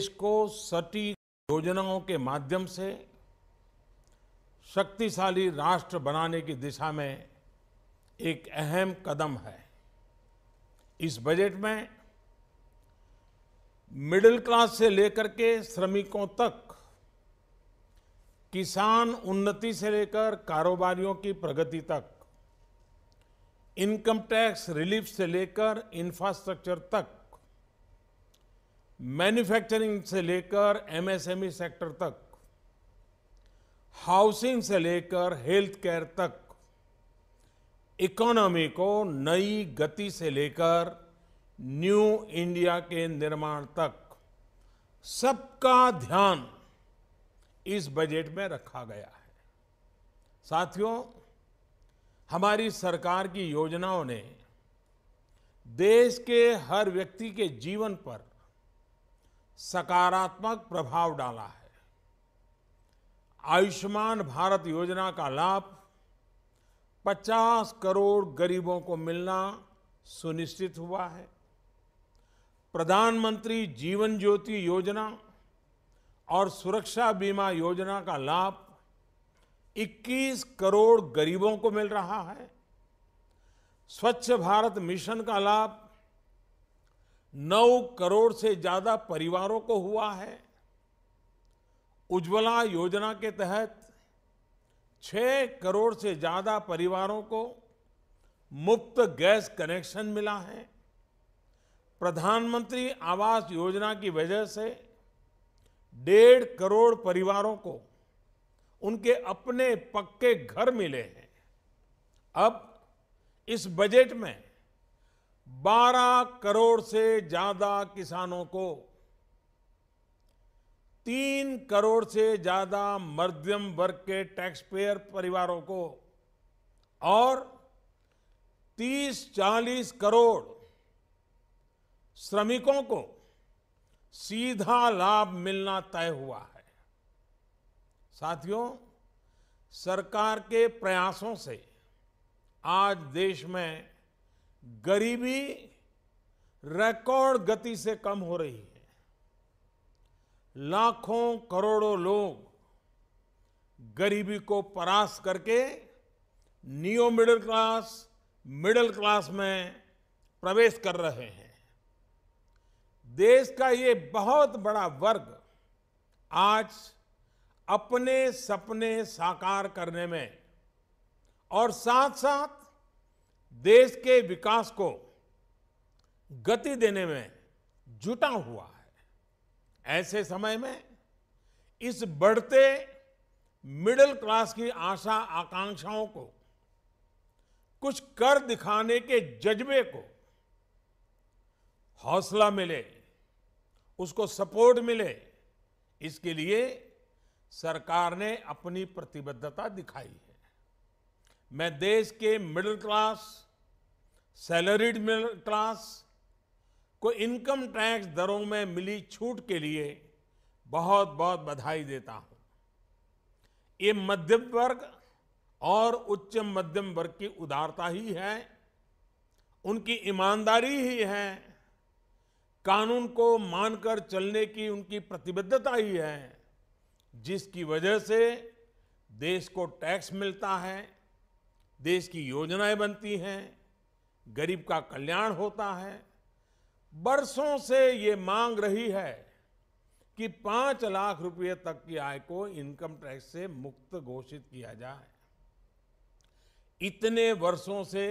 देश को सटीक योजनाओं के माध्यम से शक्तिशाली राष्ट्र बनाने की दिशा में एक अहम कदम है इस बजट में मिडिल क्लास से लेकर के श्रमिकों तक किसान उन्नति से लेकर कारोबारियों की प्रगति तक इनकम टैक्स रिलीफ से लेकर इंफ्रास्ट्रक्चर तक मैन्युफैक्चरिंग से लेकर एमएसएमई सेक्टर e तक हाउसिंग से लेकर हेल्थ केयर तक इकोनॉमी को नई गति से लेकर न्यू इंडिया के निर्माण तक सबका ध्यान इस बजट में रखा गया है साथियों हमारी सरकार की योजनाओं ने देश के हर व्यक्ति के जीवन पर सकारात्मक प्रभाव डाला है आयुष्मान भारत योजना का लाभ 50 करोड़ गरीबों को मिलना सुनिश्चित हुआ है प्रधानमंत्री जीवन ज्योति योजना और सुरक्षा बीमा योजना का लाभ 21 करोड़ गरीबों को मिल रहा है स्वच्छ भारत मिशन का लाभ नौ करोड़ से ज्यादा परिवारों को हुआ है उज्ज्वला योजना के तहत छह करोड़ से ज्यादा परिवारों को मुफ्त गैस कनेक्शन मिला है प्रधानमंत्री आवास योजना की वजह से डेढ़ करोड़ परिवारों को उनके अपने पक्के घर मिले हैं अब इस बजट में 12 करोड़ से ज्यादा किसानों को तीन करोड़ से ज्यादा मध्यम वर्ग के टैक्स पेयर परिवारों को और 30-40 करोड़ श्रमिकों को सीधा लाभ मिलना तय हुआ है साथियों सरकार के प्रयासों से आज देश में गरीबी रिकॉर्ड गति से कम हो रही है लाखों करोड़ों लोग गरीबी को परास करके neo middle class middle class में प्रवेश कर रहे हैं देश का ये बहुत बड़ा वर्ग आज अपने सपने साकार करने में और साथ साथ देश के विकास को गति देने में जुटा हुआ है ऐसे समय में इस बढ़ते मिडिल क्लास की आशा आकांक्षाओं को कुछ कर दिखाने के जज्बे को हौसला मिले उसको सपोर्ट मिले इसके लिए सरकार ने अपनी प्रतिबद्धता दिखाई है मैं देश के middle class salaried middle class को इनकम टैक्स दरों में मिली छूट के लिए बहुत बहुत बधाई देता हूं ये मध्यम वर्ग और उच्च मध्यम वर्ग की उदारता ही है उनकी ईमानदारी ही है कानून को मानकर चलने की उनकी प्रतिबद्धता ही है जिसकी वजह से देश को टैक्स मिलता है देश की योजनाएं बनती हैं गरीब का कल्याण होता है बरसों से ये मांग रही है कि पांच लाख रुपए तक की आय को इनकम टैक्स से मुक्त घोषित किया जाए इतने वर्षों से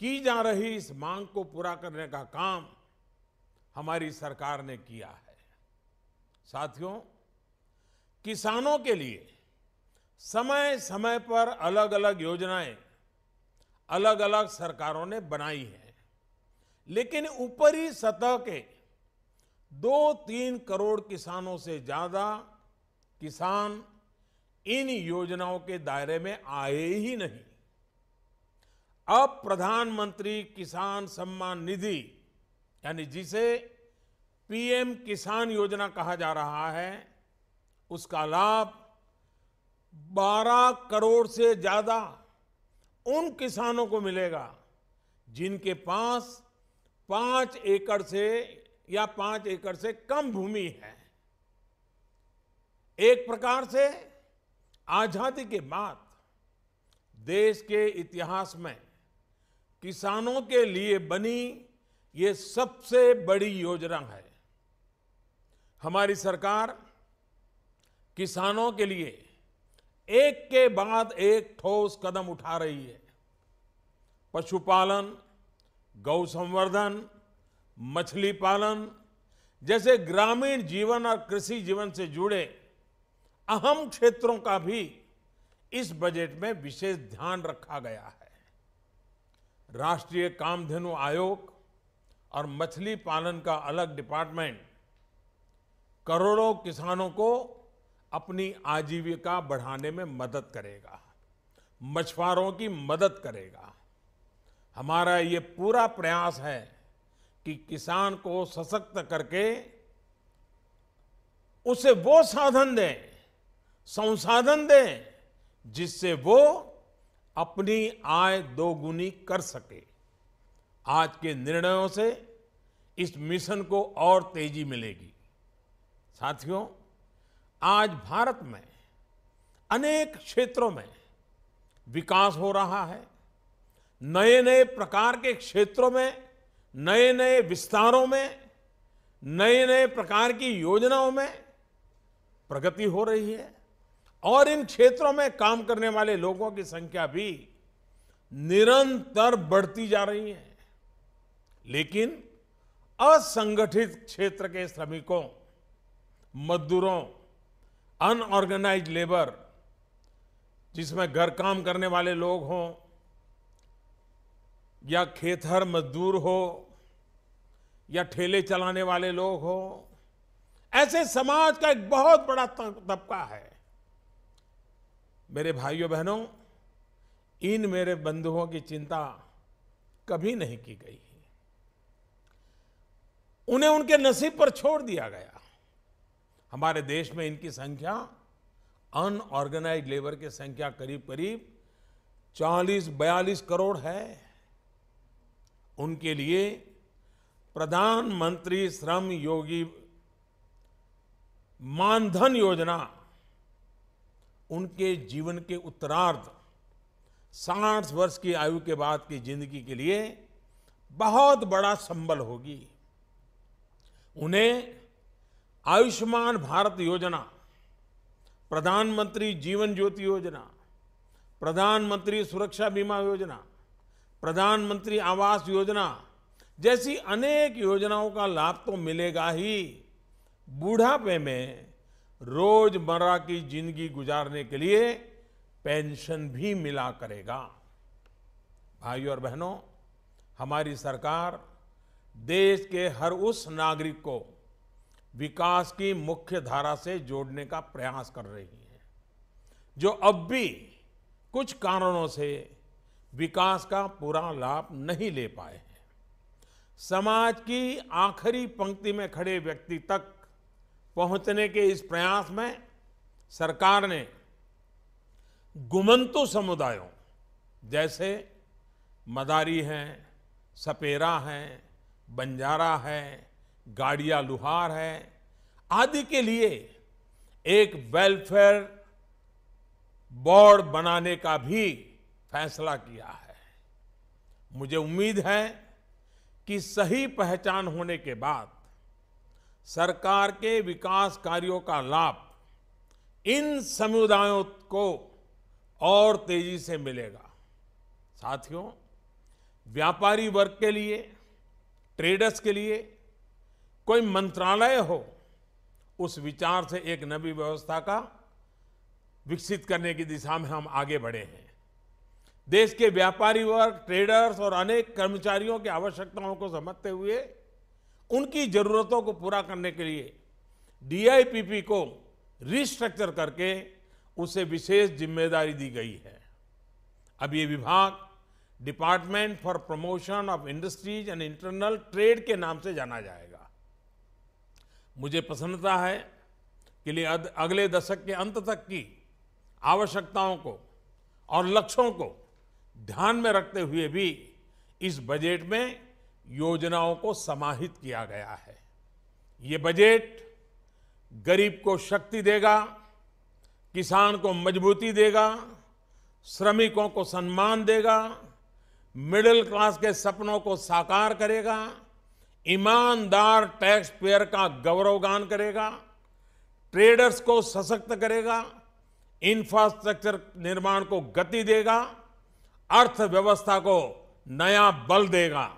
की जा रही इस मांग को पूरा करने का काम हमारी सरकार ने किया है साथियों किसानों के लिए समय समय पर अलग अलग योजनाएं अलग अलग सरकारों ने बनाई है लेकिन ऊपरी सतह के दो तीन करोड़ किसानों से ज्यादा किसान इन योजनाओं के दायरे में आए ही नहीं अब प्रधानमंत्री किसान सम्मान निधि यानी जिसे पीएम किसान योजना कहा जा रहा है उसका लाभ 12 करोड़ से ज्यादा उन किसानों को मिलेगा जिनके पास पांच एकड़ से या पांच एकड़ से कम भूमि है एक प्रकार से आजादी के बाद देश के इतिहास में किसानों के लिए बनी ये सबसे बड़ी योजना है हमारी सरकार किसानों के लिए एक के बाद एक ठोस कदम उठा रही है पशुपालन गौ संवर्धन मछली पालन जैसे ग्रामीण जीवन और कृषि जीवन से जुड़े अहम क्षेत्रों का भी इस बजट में विशेष ध्यान रखा गया है राष्ट्रीय कामधेनु आयोग और मछली पालन का अलग डिपार्टमेंट करोड़ों किसानों को अपनी आजीविका बढ़ाने में मदद करेगा मछुआरों की मदद करेगा हमारा ये पूरा प्रयास है कि किसान को सशक्त करके उसे वो साधन दें संसाधन दें जिससे वो अपनी आय दोगुनी कर सके आज के निर्णयों से इस मिशन को और तेजी मिलेगी साथियों आज भारत में अनेक क्षेत्रों में विकास हो रहा है नए नए प्रकार के क्षेत्रों में नए नए विस्तारों में नए नए प्रकार की योजनाओं में प्रगति हो रही है और इन क्षेत्रों में काम करने वाले लोगों की संख्या भी निरंतर बढ़ती जा रही है लेकिन असंगठित क्षेत्र के श्रमिकों मजदूरों अनऑर्गेनाइज लेबर जिसमें घर काम करने वाले लोग हों या खेतहर मजदूर हो या ठेले चलाने वाले लोग हो ऐसे समाज का एक बहुत बड़ा तबका है मेरे भाइयों बहनों इन मेरे बंधुओं की चिंता कभी नहीं की गई उन्हें उनके नसीब पर छोड़ दिया गया हमारे देश में इनकी संख्या अनऑर्गेनाइज लेबर की संख्या करीब करीब 40-42 करोड़ है उनके लिए प्रधानमंत्री श्रम योगी मानधन योजना उनके जीवन के उत्तरार्ध 60 वर्ष की आयु के बाद की जिंदगी के लिए बहुत बड़ा संबल होगी उन्हें आयुष्मान भारत योजना प्रधानमंत्री जीवन ज्योति योजना प्रधानमंत्री सुरक्षा बीमा योजना प्रधानमंत्री आवास योजना जैसी अनेक योजनाओं का लाभ तो मिलेगा ही बूढ़ापे में रोजमर्रा की जिंदगी गुजारने के लिए पेंशन भी मिला करेगा भाई और बहनों हमारी सरकार देश के हर उस नागरिक को विकास की मुख्य धारा से जोड़ने का प्रयास कर रही है जो अब भी कुछ कारणों से विकास का पूरा लाभ नहीं ले पाए हैं समाज की आखिरी पंक्ति में खड़े व्यक्ति तक पहुंचने के इस प्रयास में सरकार ने गुमंतु समुदायों जैसे मदारी हैं सपेरा हैं बंजारा हैं गाड़िया लुहार है आदि के लिए एक वेलफेयर बोर्ड बनाने का भी फैसला किया है मुझे उम्मीद है कि सही पहचान होने के बाद सरकार के विकास कार्यों का लाभ इन समुदायों को और तेजी से मिलेगा साथियों व्यापारी वर्ग के लिए ट्रेडर्स के लिए कोई मंत्रालय हो उस विचार से एक नवी व्यवस्था का विकसित करने की दिशा में हम आगे बढ़े हैं देश के व्यापारी वर्ग ट्रेडर्स और अनेक कर्मचारियों की आवश्यकताओं को समझते हुए उनकी जरूरतों को पूरा करने के लिए डीआईपीपी को रिस्ट्रक्चर करके उसे विशेष जिम्मेदारी दी गई है अब ये विभाग department for promotion of industries and internal trade के नाम से जाना जाएगा मुझे प्रसन्नता है कि लिए अगले दशक के अंत तक की आवश्यकताओं को और लक्ष्यों को ध्यान में रखते हुए भी इस बजट में योजनाओं को समाहित किया गया है ये बजट गरीब को शक्ति देगा किसान को मजबूती देगा श्रमिकों को सम्मान देगा मिडिल क्लास के सपनों को साकार करेगा ईमानदार टैक्स पेयर का गौरवगान करेगा ट्रेडर्स को सशक्त करेगा इंफ्रास्ट्रक्चर निर्माण को गति देगा अर्थव्यवस्था को नया बल देगा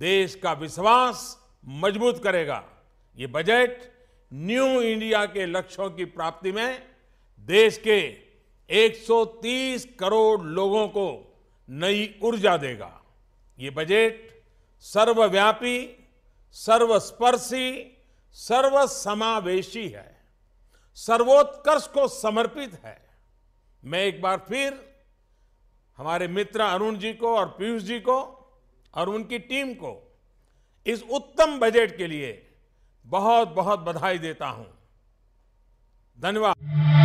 देश का विश्वास मजबूत करेगा ये बजट न्यू इंडिया के लक्ष्यों की प्राप्ति में देश के 130 करोड़ लोगों को नई ऊर्जा देगा ये बजट सर्वव्यापी सर्वस्पर्शी सर्वसमावेशी है सर्वोत्कर्ष को समर्पित है मैं एक बार फिर हमारे मित्र अरुण जी को और पीयूष जी को और उनकी टीम को इस उत्तम बजट के लिए बहुत बहुत बधाई देता हूं धन्यवाद